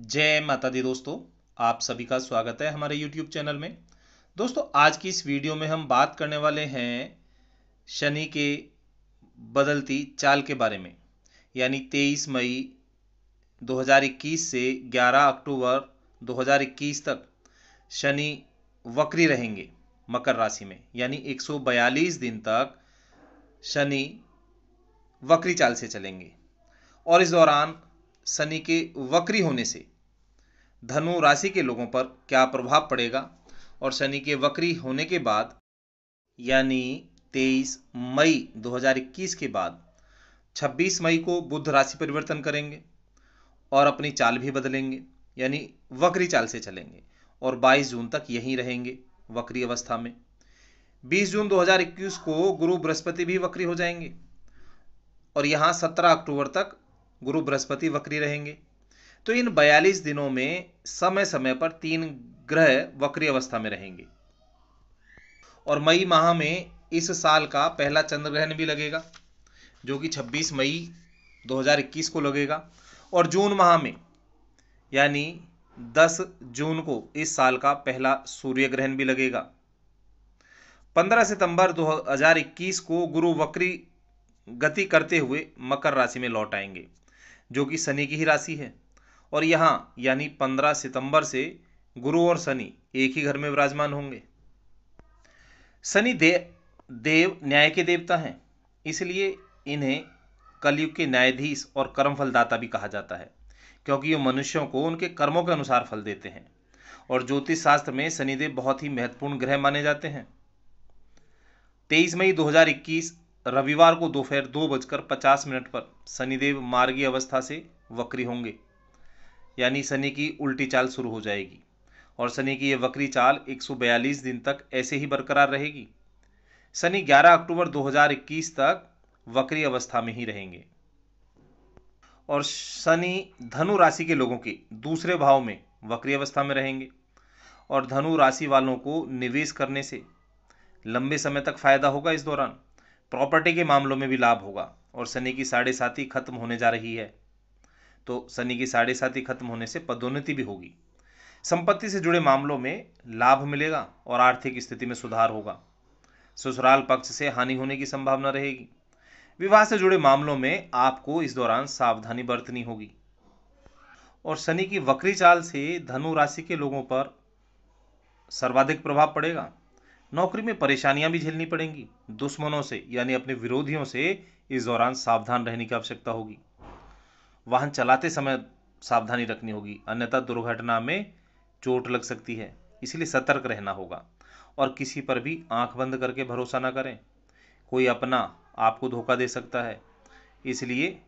जय माता दी दोस्तों आप सभी का स्वागत है हमारे YouTube चैनल में दोस्तों आज की इस वीडियो में हम बात करने वाले हैं शनि के बदलती चाल के बारे में यानी 23 मई 2021 से 11 अक्टूबर 2021 तक शनि वक्री रहेंगे मकर राशि में यानी 142 दिन तक शनि वक्री चाल से चलेंगे और इस दौरान शनि के वक्री होने से धनु राशि के लोगों पर क्या प्रभाव पड़ेगा और शनि के वक्री होने के बाद यानी 23 मई 2021 के बाद 26 मई को बुध राशि परिवर्तन करेंगे और अपनी चाल भी बदलेंगे यानी वक्री चाल से चलेंगे और 22 जून तक यहीं रहेंगे वक्री अवस्था में 20 जून 2021 को गुरु बृहस्पति भी वक्री हो जाएंगे और यहाँ 17 अक्टूबर तक गुरु बृहस्पति वक्री रहेंगे तो इन 42 दिनों में समय समय पर तीन ग्रह वक्री अवस्था में रहेंगे और मई माह में इस साल का पहला चंद्र ग्रहण भी लगेगा जो कि 26 मई 2021 को लगेगा और जून माह में यानी 10 जून को इस साल का पहला सूर्य ग्रहण भी लगेगा 15 सितंबर 2021 को गुरु वक्री गति करते हुए मकर राशि में लौट आएंगे जो कि शनि की ही राशि है और यहाँ यानी पंद्रह सितंबर से गुरु और शनि एक ही घर में विराजमान होंगे शनि दे, देव न्याय के देवता हैं इसलिए इन्हें कलयुग के न्यायाधीश और कर्मफलदाता भी कहा जाता है क्योंकि ये मनुष्यों को उनके कर्मों के अनुसार फल देते हैं और ज्योतिष शास्त्र में शनिदेव बहुत ही महत्वपूर्ण ग्रह माने जाते हैं 23 मई 2021 रविवार को दोपहर दो बजकर पचास मिनट पर शनिदेव मार्गी अवस्था से वक्री होंगे यानी शनि की उल्टी चाल शुरू हो जाएगी और शनि की यह वक्री चाल 142 दिन तक ऐसे ही बरकरार रहेगी शनि 11 अक्टूबर 2021 तक वक्री अवस्था में ही रहेंगे और शनि धनु राशि के लोगों के दूसरे भाव में वक्री अवस्था में रहेंगे और धनु राशि वालों को निवेश करने से लंबे समय तक फायदा होगा इस दौरान प्रॉपर्टी के मामलों में भी लाभ होगा और शनि की साढ़े साथी खत्म होने जा रही है तो शनि की साढ़े साथी खत्म होने से पदोन्नति भी होगी संपत्ति से जुड़े मामलों में लाभ मिलेगा और आर्थिक स्थिति में सुधार होगा ससुराल पक्ष से हानि होने की संभावना रहेगी विवाह से जुड़े मामलों में आपको इस दौरान सावधानी बरतनी होगी और शनि की वक्री चाल से धनु राशि के लोगों पर सर्वाधिक प्रभाव पड़ेगा नौकरी में परेशानियां भी झेलनी पड़ेंगी दुश्मनों से यानी अपने विरोधियों से इस दौरान सावधान रहने की आवश्यकता होगी वाहन चलाते समय सावधानी रखनी होगी अन्यथा दुर्घटना में चोट लग सकती है इसलिए सतर्क रहना होगा और किसी पर भी आंख बंद करके भरोसा ना करें कोई अपना आपको धोखा दे सकता है इसलिए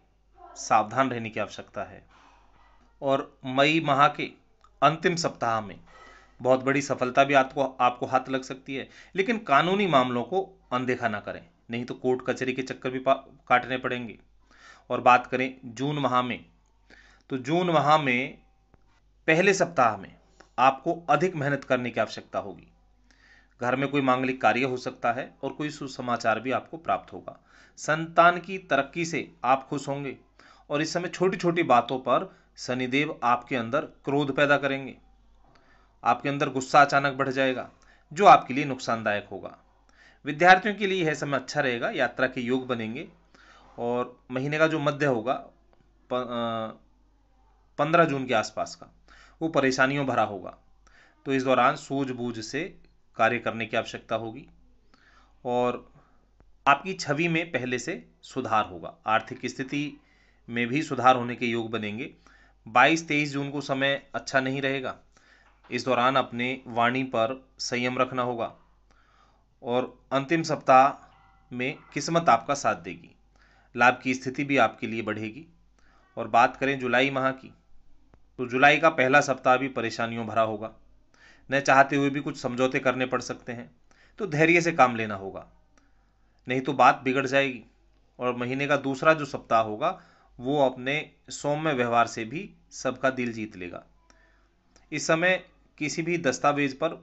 सावधान रहने की आवश्यकता है और मई माह के अंतिम सप्ताह में बहुत बड़ी सफलता भी आपको आपको हाथ लग सकती है लेकिन कानूनी मामलों को अनदेखा ना करें नहीं तो कोर्ट कचहरी के चक्कर भी काटने पड़ेंगे और बात करें जून माह में तो जून माह में पहले सप्ताह में आपको अधिक मेहनत करने की आवश्यकता होगी घर में कोई मांगलिक कार्य हो सकता है और कोई सुसमाचार भी आपको प्राप्त होगा संतान की तरक्की से आप खुश होंगे और इस समय छोटी छोटी बातों पर शनिदेव आपके अंदर क्रोध पैदा करेंगे आपके अंदर गुस्सा अचानक बढ़ जाएगा जो आपके लिए नुकसानदायक होगा विद्यार्थियों के लिए यह समय अच्छा रहेगा यात्रा के योग बनेंगे और महीने का जो मध्य होगा पंद्रह जून के आसपास का वो परेशानियों भरा होगा तो इस दौरान सूझबूझ से कार्य करने की आवश्यकता होगी और आपकी छवि में पहले से सुधार होगा आर्थिक स्थिति में भी सुधार होने के योग बनेंगे 22 तेईस जून को समय अच्छा नहीं रहेगा इस दौरान अपने वाणी पर संयम रखना होगा और अंतिम सप्ताह में किस्मत आपका साथ देगी लाभ की स्थिति भी आपके लिए बढ़ेगी और बात करें जुलाई माह की तो जुलाई का पहला सप्ताह भी परेशानियों भरा होगा न चाहते हुए भी कुछ समझौते करने पड़ सकते हैं तो धैर्य से काम लेना होगा नहीं तो बात बिगड़ जाएगी और महीने का दूसरा जो सप्ताह होगा वो अपने सौम्य व्यवहार से भी सबका दिल जीत लेगा इस समय किसी भी दस्तावेज़ पर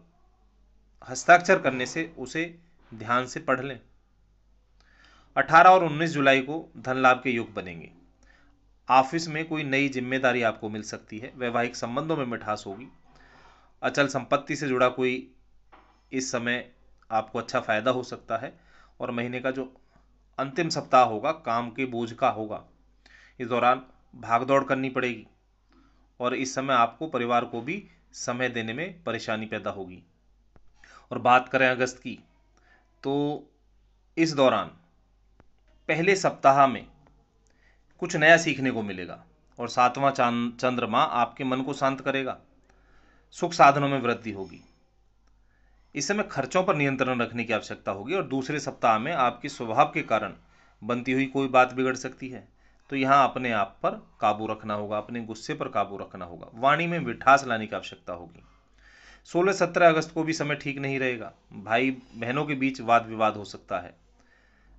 हस्ताक्षर करने से उसे ध्यान से पढ़ लें 18 और 19 जुलाई को धन लाभ के योग बनेंगे ऑफिस में कोई नई जिम्मेदारी आपको मिल सकती है वैवाहिक संबंधों में मिठास होगी अचल संपत्ति से जुड़ा कोई इस समय आपको अच्छा फ़ायदा हो सकता है और महीने का जो अंतिम सप्ताह होगा काम के बोझ का होगा इस दौरान भागदौड़ करनी पड़ेगी और इस समय आपको परिवार को भी समय देने में परेशानी पैदा होगी और बात करें अगस्त की तो इस दौरान पहले सप्ताह में कुछ नया सीखने को मिलेगा और सातवां चांद चंद्रमा आपके मन को शांत करेगा सुख साधनों में वृद्धि होगी इस समय खर्चों पर नियंत्रण रखने की आवश्यकता होगी और दूसरे सप्ताह में आपके स्वभाव के कारण बनती हुई कोई बात बिगड़ सकती है तो यहाँ अपने आप पर काबू रखना होगा अपने गुस्से पर काबू रखना होगा वाणी में मिठास लाने की आवश्यकता होगी सोलह सत्रह अगस्त को भी समय ठीक नहीं रहेगा भाई बहनों के बीच वाद विवाद हो सकता है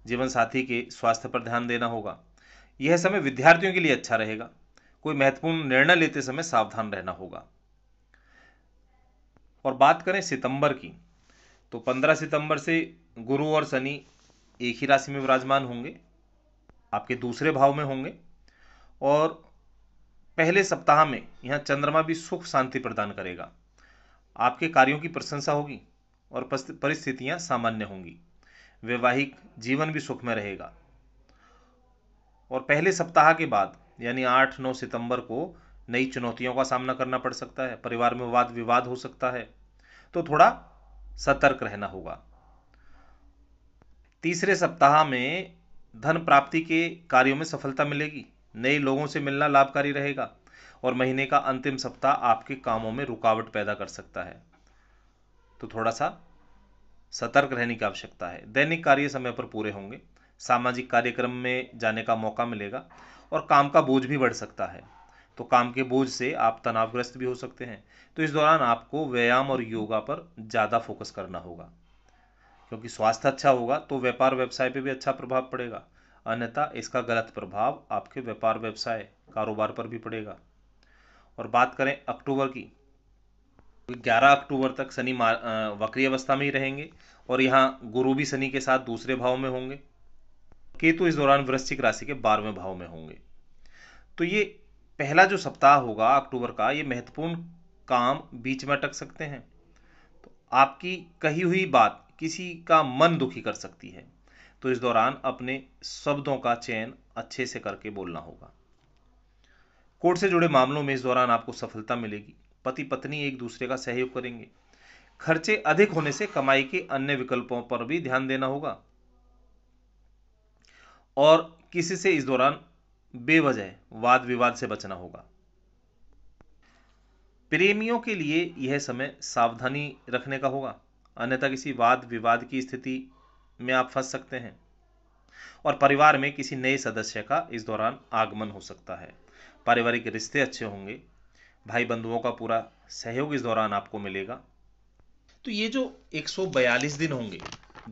जीवन साथी के स्वास्थ्य पर ध्यान देना होगा यह समय विद्यार्थियों के लिए अच्छा रहेगा कोई महत्वपूर्ण निर्णय लेते समय सावधान रहना होगा और बात करें सितंबर की तो 15 सितंबर से गुरु और शनि एक ही राशि में विराजमान होंगे आपके दूसरे भाव में होंगे और पहले सप्ताह में यहाँ चंद्रमा भी सुख शांति प्रदान करेगा आपके कार्यों की प्रशंसा होगी और परिस्थितियाँ सामान्य होंगी वैवाहिक जीवन भी सुख में रहेगा और पहले सप्ताह के बाद यानी आठ नौ सितंबर को नई चुनौतियों का सामना करना पड़ सकता है परिवार में वाद विवाद हो सकता है तो थोड़ा सतर्क रहना होगा तीसरे सप्ताह में धन प्राप्ति के कार्यों में सफलता मिलेगी नए लोगों से मिलना लाभकारी रहेगा और महीने का अंतिम सप्ताह आपके कामों में रुकावट पैदा कर सकता है तो थोड़ा सा सतर्क रहने की आवश्यकता है दैनिक कार्य समय पर पूरे होंगे सामाजिक कार्यक्रम में जाने का मौका मिलेगा और काम का बोझ भी बढ़ सकता है तो काम के बोझ से आप तनावग्रस्त भी हो सकते हैं तो इस दौरान आपको व्यायाम और योगा पर ज़्यादा फोकस करना होगा क्योंकि स्वास्थ्य अच्छा होगा तो व्यापार व्यवसाय पे भी अच्छा प्रभाव पड़ेगा अन्यथा इसका गलत प्रभाव आपके व्यापार व्यवसाय कारोबार पर भी पड़ेगा और बात करें अक्टूबर की तो ग्यारह अक्टूबर तक शनि वक्री अवस्था में ही रहेंगे और यहाँ गुरु भी शनि के साथ दूसरे भाव में होंगे केतु इस दौरान वृश्चिक राशि के बारहवें भाव में होंगे तो ये पहला जो सप्ताह होगा अक्टूबर का ये महत्वपूर्ण काम बीच में अटक सकते हैं तो आपकी कही हुई बात किसी का मन दुखी कर सकती है तो इस दौरान अपने शब्दों का चयन अच्छे से करके बोलना होगा कोर्ट से जुड़े मामलों में इस दौरान आपको सफलता मिलेगी पति पत्नी एक दूसरे का सहयोग करेंगे खर्चे अधिक होने से कमाई के अन्य विकल्पों पर भी ध्यान देना होगा और किसी से इस दौरान बेवजह वाद विवाद से बचना होगा प्रेमियों के लिए यह समय सावधानी रखने का होगा अन्यथा किसी वाद विवाद की स्थिति में आप फंस सकते हैं और परिवार में किसी नए सदस्य का इस दौरान आगमन हो सकता है पारिवारिक रिश्ते अच्छे होंगे भाई बंधुओं का पूरा सहयोग इस दौरान आपको मिलेगा तो ये जो 142 दिन होंगे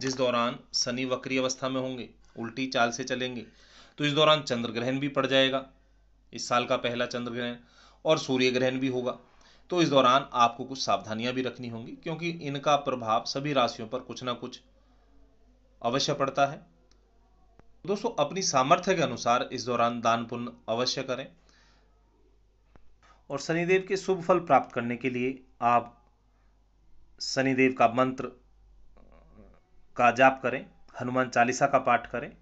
जिस दौरान शनि वक्री अवस्था में होंगे उल्टी चाल से चलेंगे तो इस दौरान चंद्र ग्रहण भी पड़ जाएगा इस साल का पहला चंद्र ग्रहण और सूर्य ग्रहण भी होगा तो इस दौरान आपको कुछ सावधानियां भी रखनी होंगी क्योंकि इनका प्रभाव सभी राशियों पर कुछ ना कुछ अवश्य पड़ता है दोस्तों अपनी सामर्थ्य के अनुसार इस दौरान दान पुण्य अवश्य करें और शनिदेव के शुभ फल प्राप्त करने के लिए आप शनिदेव का मंत्र का जाप करें हनुमान चालीसा का पाठ करें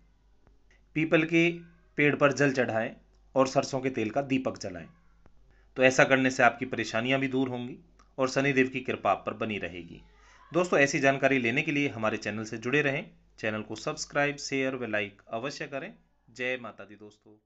पीपल के पेड़ पर जल चढ़ाएं और सरसों के तेल का दीपक जलाएं तो ऐसा करने से आपकी परेशानियां भी दूर होंगी और शनिदेव की कृपा आप पर बनी रहेगी दोस्तों ऐसी जानकारी लेने के लिए हमारे चैनल से जुड़े रहें चैनल को सब्सक्राइब शेयर व लाइक अवश्य करें जय माता दी दोस्तों